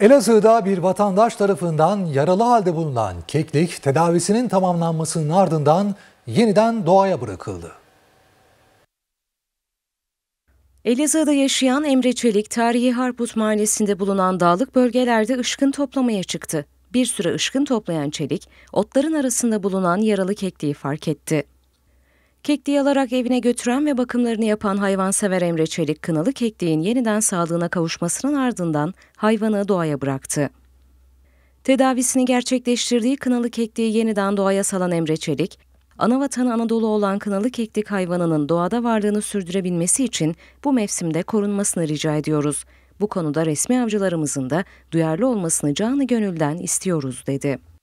Elazığ'da bir vatandaş tarafından yaralı halde bulunan keklik tedavisinin tamamlanmasının ardından yeniden doğaya bırakıldı. Elazığ'da yaşayan Emre Çelik, tarihi Harput Mahallesi'nde bulunan dağlık bölgelerde ışkın toplamaya çıktı. Bir süre ışkın toplayan Çelik, otların arasında bulunan yaralı kekliği fark etti. Kekliği alarak evine götüren ve bakımlarını yapan hayvansever Emre Çelik, kınalı kekliğin yeniden sağlığına kavuşmasının ardından hayvanı doğaya bıraktı. Tedavisini gerçekleştirdiği kınalı kekliği yeniden doğaya salan Emre Çelik, ana vatanı Anadolu olan kınalı keklik hayvanının doğada varlığını sürdürebilmesi için bu mevsimde korunmasını rica ediyoruz. Bu konuda resmi avcılarımızın da duyarlı olmasını canı gönülden istiyoruz dedi.